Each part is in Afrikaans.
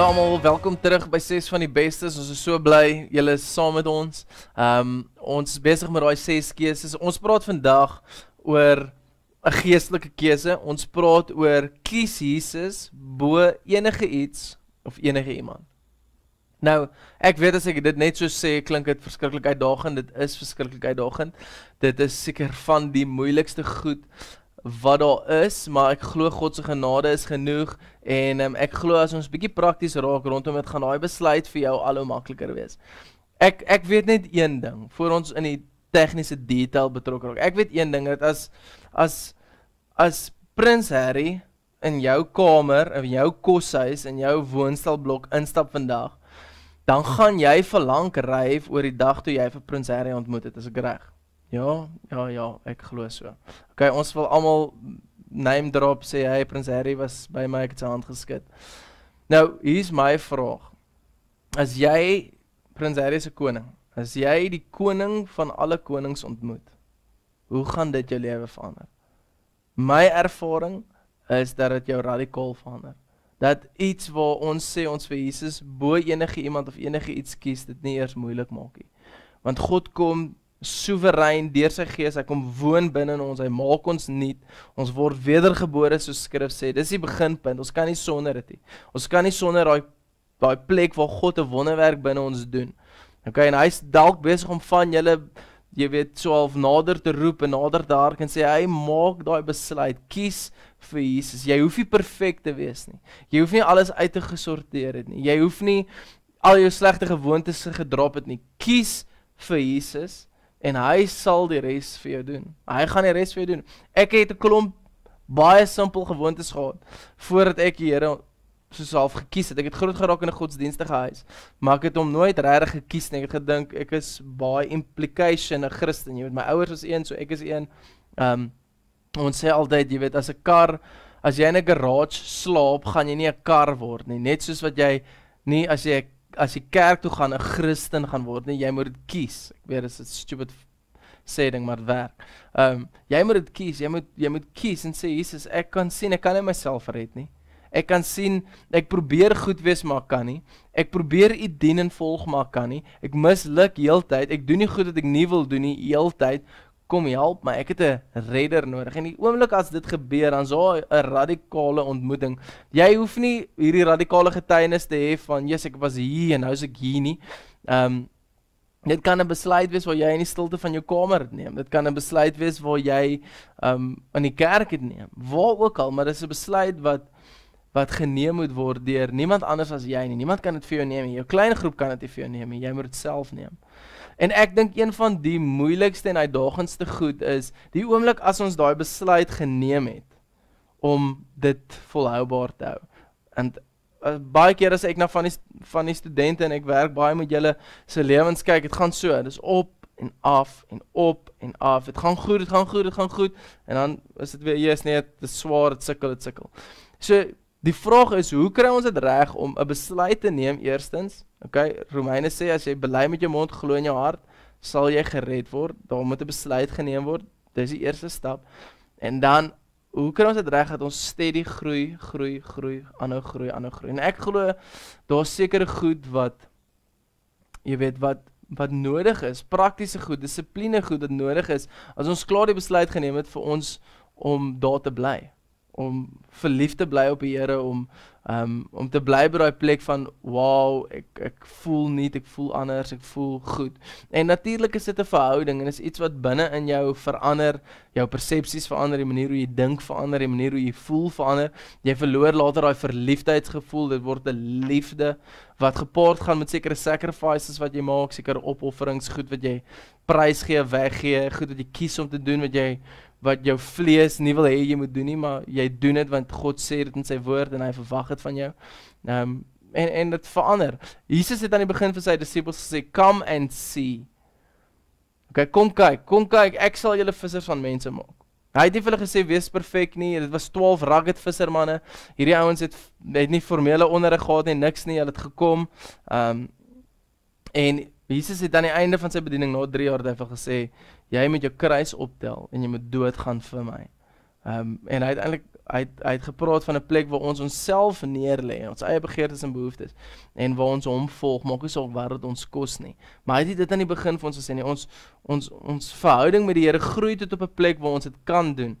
Hallo almal, welkom terug by 6 van die beste. Ons is so bly julle is saam met ons. Ehm um, ons is besig met daai 6 keuses. Ons praat vandag oor 'n geestelike keuse. Ons praat oor kies Jesus bo enige iets of enige iemand. Nou, ek weet as ek dit net so sê, klink dit verskriklik uitdagend. Dit is verskriklik uitdagend. Dit is seker van die moeilikste goed wat daar is, maar ek glo God se genade is genoeg En um, ek glo as ons 'n bietjie prakties raak rondom dit gaan daai besluit vir jou al hoe makliker wees. Ek ek weet net een ding voor ons in die tegniese detail betrokke raak. Ek weet een ding dat as as as prins Harry in jou kamer, in jou koshuis en jou woonstelblok instap vandag, dan gaan jy verlang ry oor die dag toe jy vir prins Harry ontmoet het, as ek reg. Ja, ja, ja, ek glo so. Okay, ons wil almal name er drop sê hy prins Harry was by my ek het sy hand geskud. Nou, hier's my vraag. As jy prins Harry se koning, as jy die koning van alle konings ontmoet, hoe gaan dit jou lewe verander? My ervaring is dat dit jou radikaal verander. Dat iets waar ons sê ons vir Jesus bo enige iemand of enige iets kies, dit nie eers moeilik maak nie. Want God kom soewerein deur sy gees hy kom woon binne in ons hy maak ons nuut ons word wedergebore soos skrif sê dis die beginpunt ons kan nie sonder dit nie ons kan nie sonder daai daai plek waar God 'n wonderwerk binne ons doen okay en hy's dalk besig om van julle jy weet so half nader te roep en nader daar kan sê hy maak daai besluit kies vir Jesus jy hoef nie perfek te wees nie jy hoef nie alles uit te gesorteer het nie jy hoef nie al jou slegte gewoontes gedrop het nie kies vir Jesus en hy sal die res vir jou doen. Hy gaan die res vir jou doen. Ek het 'n klomp baie simpel gewoontes gehad voordat ek die Here soos half gekies het. Ek het groot geraak in 'n godsdienstige huis, maar ek het hom nooit regtig gekies nie. Ek het gedink ek is baie implication 'n Christen. Jy weet my ouers was een, so ek is een. Um ons sê altyd, jy weet, as 'n kar, as jy in 'n garage slaap, gaan jy nie 'n kar word nie. Net soos wat jy nie as jy 'n as jy kerk toe gaan 'n Christen gaan word, nee, jy moet dit kies. Ek weet dit is 'n stupid sê ding maar werk. Ehm um, jy moet dit kies. Jy moet jy moet kies en sê Jesus, ek kan sien ek kan nie myself red nie. Ek kan sien ek probeer goed wees maar kan nie. Ek probeer u dien en volg maar kan nie. Ek misluk heeltyd. Ek doen nie goed wat ek nie wil doen nie heeltyd kom help my, ek het 'n redder nodig. En die oomblik as dit gebeur, dan's daar 'n radikale ontmoeting. Jy hoef nie hierdie radikale getuienis te hê van Jesus ek was hier en nou is ek hier nie. Ehm um, dit kan 'n besluit wees waar jy in die stilte van jou kamer neem. Dit kan 'n besluit wees waar jy ehm um, in die kerk het neem. Waar ook al, maar dis 'n besluit wat wat geneem moet word deur niemand anders as jy nie. Niemand kan dit vir jou neem nie. Jou klein groep kan dit vir jou neem nie. Jy moet dit self neem. En ek dink een van die moeilikste en uitdagendste goed is die oomblik as ons daai besluit geneem het om dit volhoubaar te hou. En uh, baie keer as ek na van die van die studente en ek werk baie met julle se lewens kyk, dit gaan so, dis op en af en op en af. Dit gaan goed, dit gaan goed, dit gaan goed. En dan is dit weer eers net te swaar, dit sukkel, dit sukkel. So die vraag is, hoe kry ons dit reg om 'n besluit te neem eerstens Ok, Romeine sê, as jy belei met jou mond, glo in jou hart, sal jy gered word. Daar moet 'n besluit geneem word. Dis die eerste stap. En dan, hoe kan ons dit reg dat ons steady groei, groei, groei, aanhou groei, aanhou groei. En ek glo daar's sekere goed wat jy weet wat wat nodig is, praktiese goed, dissipline goed wat nodig is as ons klaar die besluit geneem het vir ons om daar te bly om verlief te bly op die Here om um, om te bly by daai plek van wow ek ek voel nie ek voel anders ek voel goed en natuurlik is dit 'n verhouding en is iets wat binne in jou verander jou persepsies verander die manier hoe jy dink verander die manier hoe jy voel verander jy verloor later daai verliefdheidsgevoel dit word 'n liefde wat gepaard gaan met sekere sacrifices wat jy maak sekere opofferings goed wat jy prys gee weggee goed wat jy kies om te doen wat jy wat jou vlees nie wil hê jy moet doen nie, maar jy doen dit want God sê dit in sy woord en hy verwag dit van jou. Ehm um, en en dit verander. Jesus het aan die begin vir sy disippels gesê, "Come and see." Okay, kom kyk, kom kyk, ek sal julle vissers van mense maak. Hy het nie vir hulle gesê wees perfek nie. Dit was 12 rugged vissermanne. Hierdie ouens het het nie formele onderrig gehad nie, niks nie. Hulle het gekom. Ehm um, en Jesus het aan die einde van sy bediening na 3 jaar daarvan gesê, jy moet jou kruis optel en jy moet doodgaan vir my. Ehm um, en hy het eintlik hy het, hy het gepraat van 'n plek waar ons onsself neerlê, ons eie begeertes en behoeftes en waar ons hom volg, maak nie saak wat dit ons kos nie. Maar hy het dit aan die begin vir ons gesê nie, ons ons ons verhouding met die Here groei tot op 'n plek waar ons dit kan doen.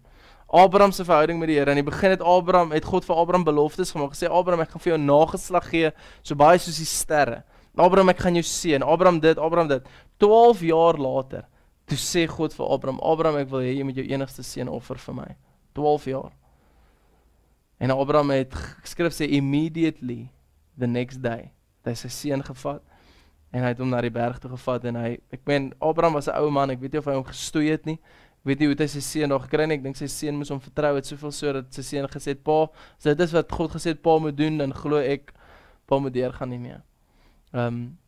Abraham se verhouding met die Here. Aan die begin het Abraham het God vir Abraham beloftes gemaak. Gesê Abraham, ek gaan vir jou nageslag gee so baie soos die sterre. Abraham, ek gaan jou seën. Abraham dit, Abraham dit. 12 jaar later Toe sê God vir Abraham: "Abraham, ek wil hê jy moet jou enigste seun offer vir my." 12 jaar. En Abraham het skryf sê immediately the next day. Hy sy seun gevat en hy het hom na die berg toe gevat en hy ek meen Abraham was 'n ou man, ek weet nie of hy hom gestoei het nie. Ek weet nie hoe hy sy seun nog gekry het nie. Ek dink sy seun moes hom vertrou het soveel so dat sy seun gesê het: "Pa, as dit is wat God gesê het pa moet doen, dan glo ek pa moet deur gaan nie meer." Ehm um,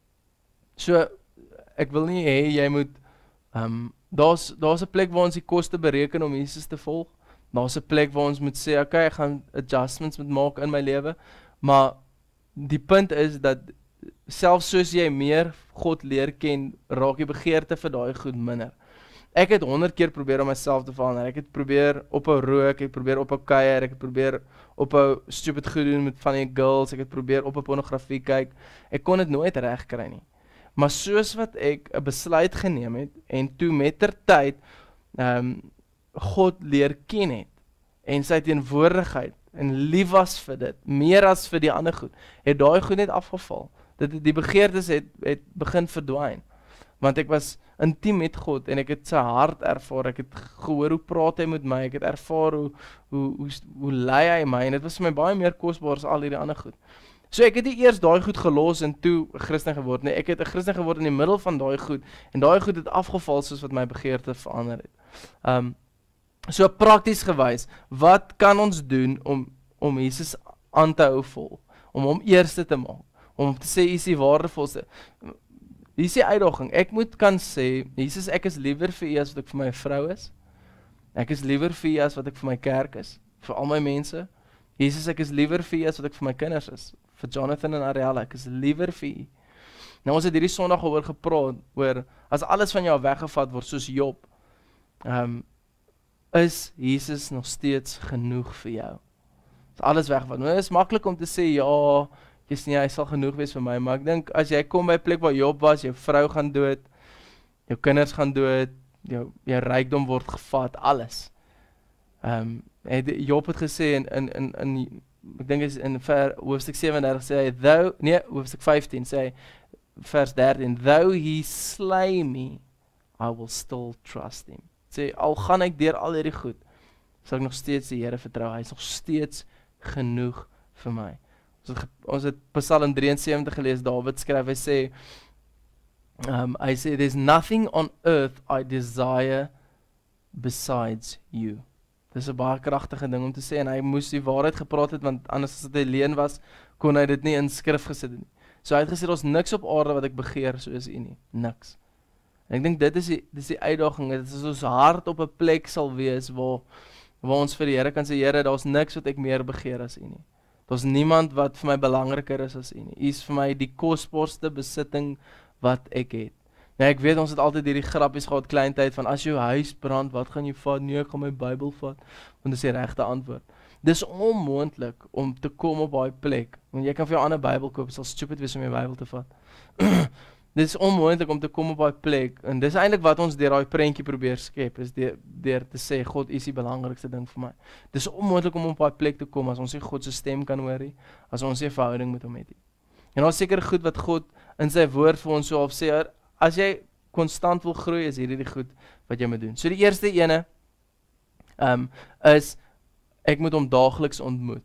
so ek wil nie hê jy moet Ehm um, daar's daar's 'n plek waar ons die koste bereken om Jesus te volg. Daar's 'n plek waar ons moet sê, "Oké, okay, ek gaan adjustments moet maak in my lewe." Maar die punt is dat selfs soos jy meer God leer ken, raak die begeerte vir daai goed minder. Ek het 100 keer probeer om myself te verander. Ek het probeer ophou rook, ek probeer ophou kuier, ek probeer ophou stupid goed doen met van die girls, ek het probeer op op pornografie kyk. Ek kon dit nooit regkry nie maar soos wat ek 'n besluit geneem het en toe mettertyd ehm um, God leer ken het en sy teenwoordigheid en lief was vir dit meer as vir die ander goed het daai goed net afgeval dit die begeertes het het begin verdwyn want ek was intiem met God en ek het sy hart ervaar ek het gehoor hoe praat hy met my ek het ervaar hoe hoe hoe, hoe lei hy my en dit was vir my baie meer kosbaar as al hierdie ander goed So ek het nie eers daai goed gelos en toe Christen geword nie. Ek het 'n Christen geword in die middel van daai goed en daai goed het afgeval soos wat my begeerte verander het. Um so prakties gewys, wat kan ons doen om om Jesus aan te hou vol, om hom eerste te maak, om te sê hy is die waardevolste. Hier is die uitdaging. Ek moet kan sê, Jesus, ek is liewer vir U as wat ek vir my vrou is. Ek is liewer vir U as wat ek vir my kerk is, vir al my mense. Jesus, ek is liewer vir U as wat ek vir my kinders is, vir Jonathan en Ariel, ek is liewer vir u. Nou ons het hierdie Sondag gehoor gepraat oor as alles van jou weggevat word soos Job, ehm um, is Jesus nog steeds genoeg vir jou. Is alles weggevat. Nou is maklik om te sê ja, jy's nie hy sal genoeg wees vir my, maar ek dink as jy kom by 'n plek waar Job was, jou vrou gaan dood, jou kinders gaan dood, jou jou rykdom word gevat, alles. Ehm um, Job het gesê in in in ek dink is in ver hoofstuk 37 sê hy though nee hoofstuk 15 sê hy vers 13 though he slay me I will still trust him. Sê al gaan ek deur al hierdie goed sal ek nog steeds die Here vertrou. Hy is nog steeds genoeg vir my. Ons het ons het Psalm 73 gelees. Dawid skryf hy sê um hy sê there's nothing on earth I desire besides you. Dis 'n baie kragtige ding om te sê en hy moes die waarheid gepraat het want anders as dit 'n leuen was, kon hy dit nie in skrif gesit het nie. So hy het gesê daar's niks op aarde wat ek begeer soos U nie, niks. En ek dink dit is die dis die uitdaging, dit is ons hart op 'n plek sal wees waar waar ons vir die Here kan sê Here, daar's niks wat ek meer begeer as U nie. Daar's niemand wat vir my belangriker is as U nie. U is vir my die kosbaarste besitting wat ek het. Nee, ek weet ons het altyd hierdie grappies gehad klein tyd van as jou huis brand, wat gaan jy vat? Nee, ek gaan my Bybel vat. Want dis die regte antwoord. Dis onmoontlik om te kom op daai plek. Want jy kan vir jou ander Bybel koop, sal stupid wees om jou Bybel te vat. dis onmoontlik om te kom op daai plek en dis eintlik wat ons deur daai prentjie probeer skep, is deur deur te sê God is die belangrikste ding vir my. Dis onmoontlik om op daai plek te kom as ons nie God se stem kan hoor nie, as ons nie 'n verhouding met hom het nie. En daar's seker goed wat God in sy woord vir ons sou al sê, as jy konstant wil groei is hierdie die goed wat jy moet doen. So die eerste ene um is ek moet hom daagliks ontmoet.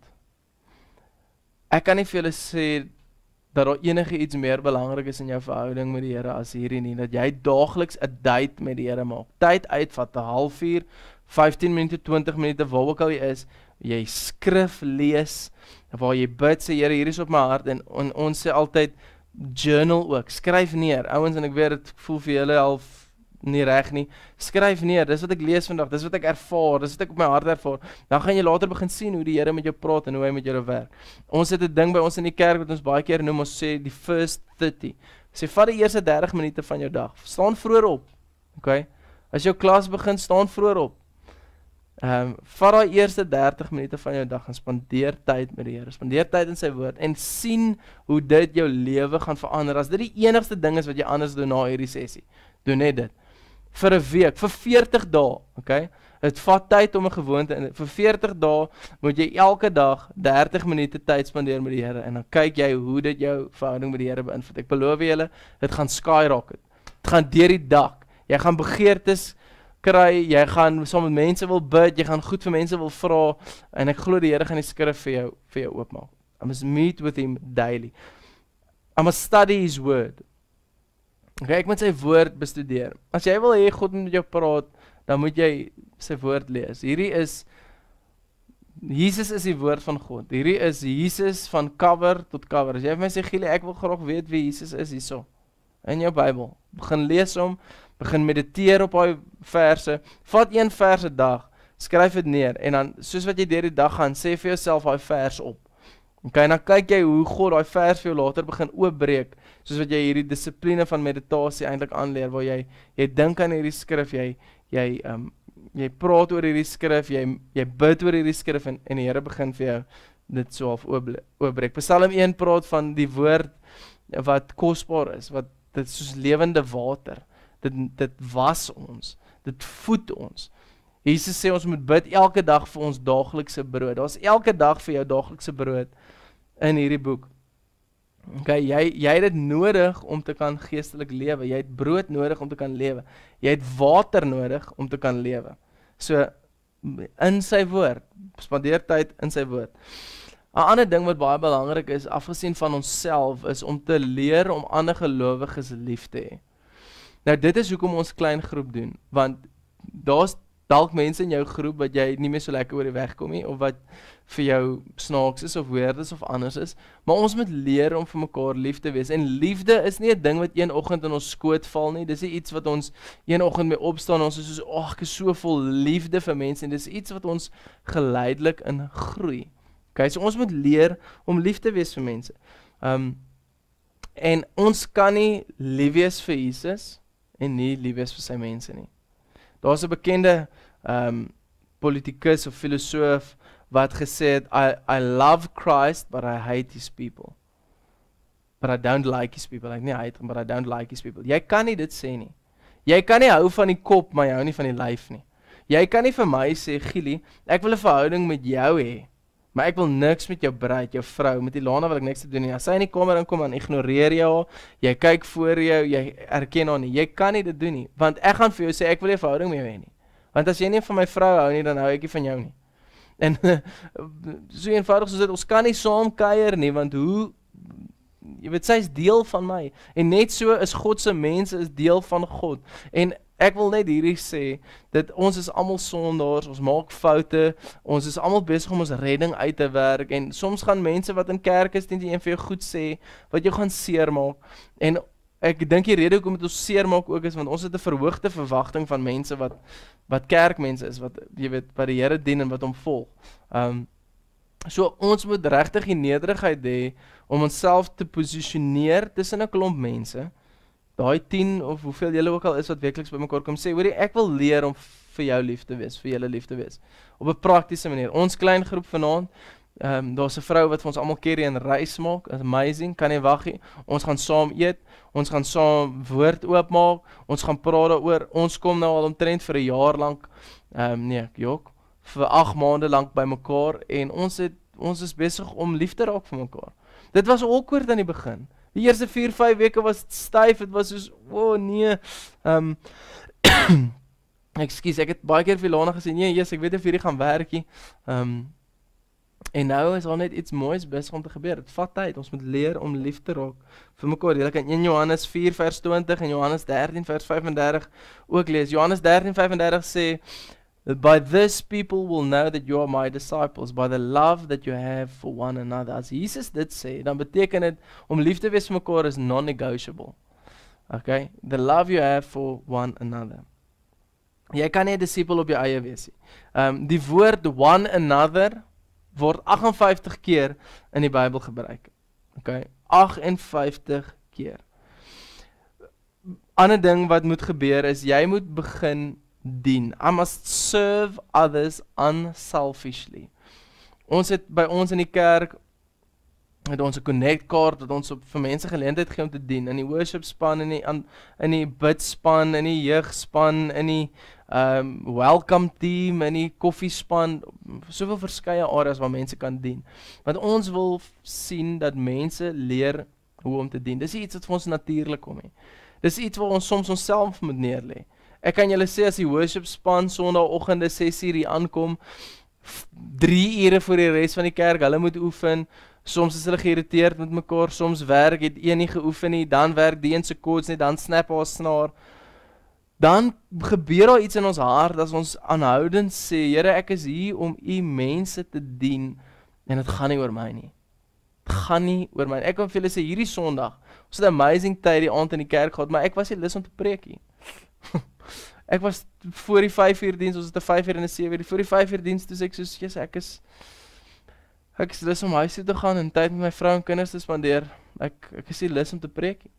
Ek kan nie vir julle sê dat daar enige iets meer belangrik is in jou verhouding met die Here as hierdie nie dat jy daagliks 'n tyd met die Here maak. Tyd uitvat 'n halfuur, 15 minute, 20 minute, waar ook al jy is, jy skrif lees, waar jy bid sê Here, hier is op my hart en on, ons sê altyd journal ook. Skryf neer. Ouens en ek weet dit voel vir julle half nie reg nie. Skryf neer. Dis wat ek lees vandag. Dis wat ek ervaar. Dis wat ek op my hart ervaar. Dan gaan jy later begin sien hoe die Here met jou praat en hoe hy met jou werk. Ons het 'n ding by ons in die kerk wat ons baie keer noem ons sê die first 30. Sê vat die eerste 30 minute van jou dag. Staan vroeg op. OK. As jou klas begin, staan vroeg op. Ehm um, vat daai eerste 30 minute van jou dag en spandeer tyd met die Here. Spandeer tyd in sy woord en sien hoe dit jou lewe gaan verander. As dit die enigste ding is wat jy anders doen na hierdie sessie, doen net dit. Vir 'n week, vir 40 dae, okay? Dit vat tyd om 'n gewoonte in vir 40 dae moet jy elke dag 30 minute tyd spandeer met die Here en dan kyk jy hoe dit jou verhouding met die Here beïnvloed. Ek belowe julle, dit gaan skyrocket. Dit gaan deur die dak. Jy gaan begeertes kry, jy gaan saam met mense wil bid, jy gaan goed vir mense wil vra en ek glo die Here gaan die skrif vir jou vir jou oopmaak. I must meet with him daily. I must study his word. Okay, ek moet sy woord bestudeer. As jy wil hê God moet met jou praat, dan moet jy sy woord lees. Hierdie is Jesus is die woord van God. Hierdie is Jesus van cover tot cover. As jy vir my sê Gielie, ek wil graag weet wie Jesus is hierso in jou Bybel. Begin lees hom, begin mediteer op daai verse. Vat een vers 'n dag, skryf dit neer en dan soos wat jy deur die dag gaan, sê vir jouself daai vers op. Okay, nou kyk jy hoe God daai vers vir jou later begin oopbreek, soos wat jy hierdie dissipline van meditasie eintlik aanleer waar jy jy dink aan hierdie skrif, jy jy um jy praat oor hierdie skrif, jy jy bid oor hierdie skrif en en die Here begin vir jou dit so op oopbreek. Psalm 1 praat van die woord wat kosbaar is, wat dit is soos lewende water dit dit was ons dit voed ons Jesus sê ons moet bid elke dag vir ons daaglikse brood daar's elke dag vir jou daaglikse brood in hierdie boek OK jy jy het dit nodig om te kan geestelik lewe jy het brood nodig om te kan lewe jy het water nodig om te kan lewe so in sy woord spandeer tyd in sy woord 'n Ander ding wat baie belangrik is afgesien van onsself is om te leer om ander gelowiges lief te hê. Nou dit is hoekom ons klein groep doen, want daar's dalk mense in jou groep wat jy nie meer so lekker oor die weg kom nie of wat vir jou snaaks is of weird is of anders is, maar ons moet leer om vir mekaar lief te wees. En liefde is nie 'n ding wat een oggend in ons skoot val nie. Dis iets wat ons een oggend mee opstaan en ons is soos, "Ag, ek is so vol liefde vir mense." En dis iets wat ons geleidelik in groei. Okay, so ons moet leer om lief te wees vir mense. Um en ons kan nie lief wees vir Jesus en nie lief wees vir sy mense nie. Daar's 'n bekende um politikus of filosoof wat gesê het I I love Christ but I hate his people. But I don't like his people. Like nie I hate, but I don't like his people. Jy kan nie dit sê nie. Jy kan nie hou van die kop maar jy hou nie van die lyf nie. Jy kan nie vir my sê Gili, ek wil 'n verhouding met jou hê Maar ek wil niks met jou breed, jou vrou, met Ilana wil ek niks te doen nie. As sy in die kamer inkom, dan ignoreer jy haar. Jy kyk voor jou, jy erken haar nie. Jy kan nie dit doen nie, want ek gaan vir jou sê ek wil nie 'n verhouding mee hê nie. Want as jy nie van my vrou hou nie, dan hou ek nie van jou nie. En so eenvoudig soos dit, ons kan nie saam kuier nie, want hoe jy weet sy's deel van my en net so is God se mense is deel van God. En Ek wil net hierdie sê dat ons is almal sondaars, ons maak foute, ons is almal besig om ons redding uit te werk en soms gaan mense wat in kerk is net een vir jou goed sê wat jou gaan seermaak en ek dink die rede hoekom dit ons seermaak ook is want ons het 'n verhoogde verwagting van mense wat wat kerkmense is wat jy weet wat die Here dien en wat hom volg. Um so ons moet regtig die nederigheid hê om onsself te posisioneer tussen 'n klomp mense daai 10 of hoeveel julle ook al is wat weekliks bymekaar kom sê, hoorie, ek wil leer om vir jou lief te wees, vir julle lief te wees op 'n praktiese manier. Ons klein groep vanaand Ehm um, daar's 'n vrou wat vir ons almal carry en reis maak. Amazing, kan nie wag nie. Ons gaan saam eet, ons gaan saam woord oopmaak, ons gaan praat daaroor. Ons kom nou al omtrent vir 'n jaar lank. Ehm um, nee, jok, vir 8 maande lank bymekaar en ons het ons is besig om lief te raak vir mekaar. Dit was awkward aan die begin. Die eerste 4, 5 weke was dit styf, dit was soos, "O oh, nee." Ehm um, Ekskuus, ek het baie keer vir Lana gesê, "Nee, Jesus, ek weet nie of hierdie gaan werk nie." Ehm um, En nou is al net iets moois besig om te gebeur. Dit vat tyd. Ons moet leer om lief te raak vir mekaar. Jy kan 1 Johannes 4 vers 20 en Johannes 13 vers 35 ook lees. Johannes 13:35 sê By this people will know that you are my disciples by the love that you have for one another. As Jesus dit sê, dan beteken dit om lief te wees vir mekaar is non-negotiable. Okay? The love you have for one another. Jy kan nie 'n disipel op jou eie wees nie. Ehm um, die woord one another word 58 keer in die Bybel gebruik. Okay? 58 keer. Ander ding wat moet gebeur is jy moet begin dien. I must serve others unselfishly. Ons het by ons in die kerk het ons 'n connect kaart wat ons op vir mense geleentheid gee om te dien in die worship span en in in die bid span en in die jeug span in die um welcome team en in die koffie span soveel verskeie areas waar mense kan dien. Want ons wil sien dat mense leer hoe om te dien. Dis iets wat vir ons natuurlik kom hè. Dis iets waar ons soms onsself moet neerlê. Ek kan julle sê as die worship span sonoggende 6:00 hier aankom 3 ure voor die res van die kerk, hulle moet oefen. Soms is hulle geïrriteerd met mekaar, soms werk het een nie geoefen nie, dan werk die een se kords nie, dan snap haar snaar. Dan gebeur daar iets in ons hart dat ons aanhoudend sê, Here, ek is hier om u mense te dien en dit gaan nie oor my nie. Dit gaan nie oor my. Ek wil vir julle sê hierdie Sondag, ons het 'n amazing tyd die aand in die kerk gehad, maar ek was nie lus om te preek nie. ek was voor die 5 uur diens, ons het 'n 5 uur en 'n 7 uur. Voor die 5 uur diens toe sê ek soos Jesus, ek is ek is lus om huis toe te gaan en tyd met my vrou en kinders te spandeer. Ek ek is nie lus om te preek nie.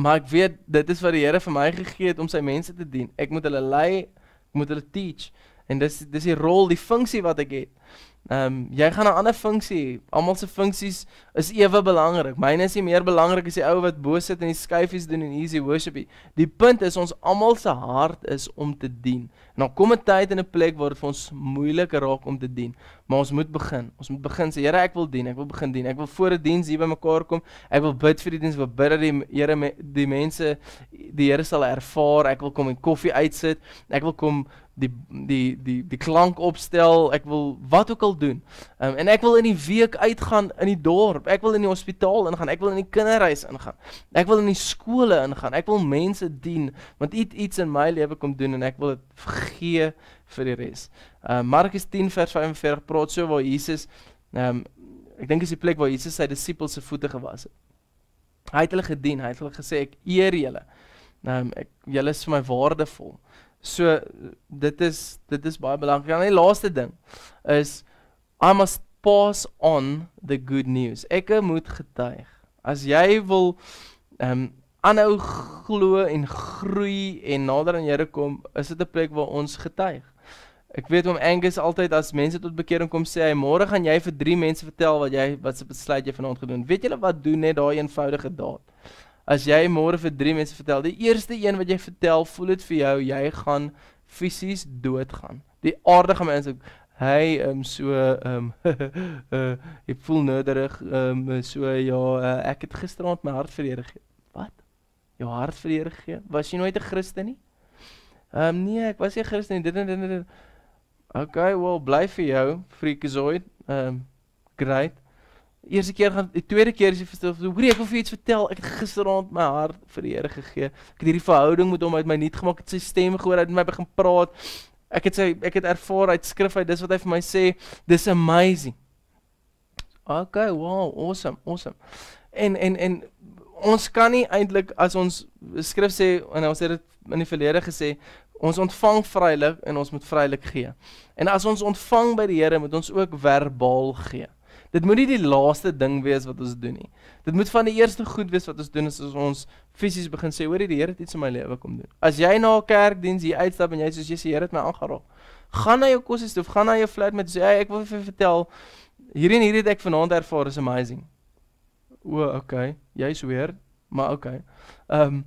Maar ek weet dit is wat die Here vir my gegee het om sy mense te dien. Ek moet hulle lei, ek moet hulle teach en dis dis die rol, die funksie wat ek het. Ehm um, jy gaan 'n ander funksie. Almal se funksies is ewe belangrik. Myne is nie meer belangrik as die ou wat bo sit en die skyfies doen en easy worshipie. Die punt is ons almal se hart is om te dien. En dan kom 'n tyd en 'n plek waar dit vir ons moeilik raak om te dien. Maar ons moet begin. Ons moet begin sê Here, ek wil dien. Ek wil begin dien. Ek wil voor 'n diens hier bymekaar kom. Ek wil bid vir die diens. Ek wil bid dat die Here die mense die Here sal ervaar. Ek wil kom en koffie uitsit. Ek wil kom die die die die klank opstel, ek wil wat ook al doen. Um, en ek wil in die week uitgaan in die dorp. Ek wil in die hospitaal ingaan. Ek wil in die kinderhuis ingaan. Ek wil in die skole ingaan. Ek wil mense dien want iets iets in my lewe kom doen en ek wil dit gee vir die res. Ehm uh, Markus 10 vers 45 praat so waar Jesus ehm um, ek dink is die plek waar Jesus sy disippels se voete gewas het. Hy het hulle gedien. Hy het hulle gesê ek eer julle. Ehm um, ek julle is vir my waardevol. So dit is dit is baie belangrik. En die laaste ding is I must pass on the good news. Ek moet getuig. As jy wil ehm um, aanhou glo en groei en nader aan Here kom, is dit 'n plek waar ons getuig. Ek weet hom Angus altyd as mense tot bekering kom sê hy môre gaan jy vir 3 mense vertel wat jy wat se besluit jy vanaand gedoen. Weet julle wat doen net daai eenvoudige daad? As jy môre vir drie mense vertel, die eerste een wat jy vertel, voel dit vir jou jy gaan fisies doodgaan. Die aardige mense, hy ehm um, so ehm um, uh, ek voel nederig ehm um, so ja, uh, ek het gisterand my hart vir die Here gegee. Wat? Jou hart vir die Here gegee? Was jy nooit 'n Christen nie? Ehm um, nee, ek was nie 'n Christen nie. Dit en dit en dit. Okay, well, bly vir jou, freakazoid. Ehm um, great. Eerste keer gaan die tweede keer is jy verstof. Hoekom ek wil vir iets vertel. Ek het gisteraand my hart vir die Here gegee. Ek het hierdie verhouding met hom uit my nuut gemaak. Ek het sy stem gehoor, hy het met my begin praat. Ek het sy ek het ervaar uit skrif uit dis wat hy vir my sê. This amazing. Okay, wow, awesome, awesome. En en en ons kan nie eintlik as ons skrif sê en ons het dit in die verlede gesê Ons ontvang vrylik en ons moet vrylik gee. En as ons ontvang by die Here, moet ons ook verbaal gee. Dit moenie die laaste ding wees wat ons doen nie. Dit moet van die eerste goed wees wat ons doen as ons fisies begin sê, hoor jy die Here het iets in my lewe kom doen. As jy na 'n kerkdiens hier uitstap en jy sê Jesus, die Here het my aangeraak. Gaan na jou kosse toe, gaan na jou flat met sê ek wil vir jou vertel hierdie en hierdie het ek vanaand ervaar, is amazing. O, okay. Jy's weer, maar okay. Ehm um,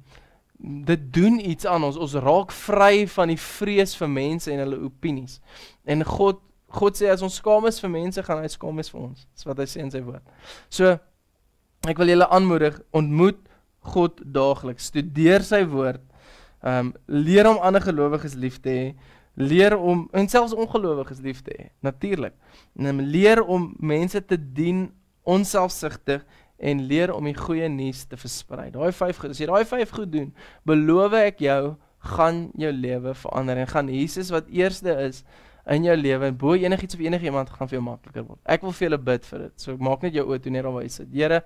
dit doen iets aan ons. Ons raak vry van die vrees vir mense en hulle opinies. En God God sê as ons skaam is vir mense, gaan hy skaam wees vir ons. Dis wat hy sê in sy woord. So ek wil julle aanmoedig, ontmoet God daagliks, studeer sy woord. Ehm um, leer om ander gelowiges lief te hê, leer om en selfs ongelowiges lief te hê. Natuurlik. Neem leer om mense te dien onselfsugtig en leer om die goeie nuus te versprei. Daai 5, as jy daai 5 goed doen, beloof ek jou gaan jou lewe verander en gaan Jesus wat eerste is in jou lewe en bo enigiets of enige iemand gaan vir jou makliker word. Ek wil vir julle bid vir dit. So maak net jou oë toe net alwaar jy sit. Here,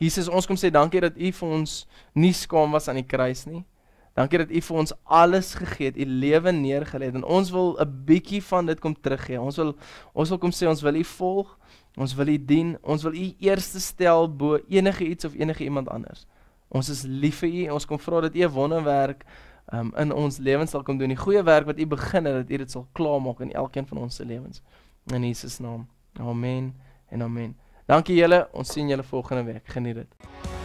Jesus, ons kom sê dankie dat U vir ons nie skaam was aan die kruis nie. Dankie dat U vir ons alles gegee het, U lewe neergelê het en ons wil 'n bietjie van dit kom teruggee. Ons wil ons wil kom sê ons wil U volg, ons wil U dien, ons wil U eerste stel bo enige iets of enige iemand anders. Ons is lief vir U en ons kom vra dat U 'n wonderwerk um, in ons lewens sal kom doen. Die goeie werk wat U begin het, dat U dit sal klaarmaak in elkeen van ons se lewens. In Jesus naam. Amen en amen. Dankie julle. Ons sien julle volgende week. Geniet dit.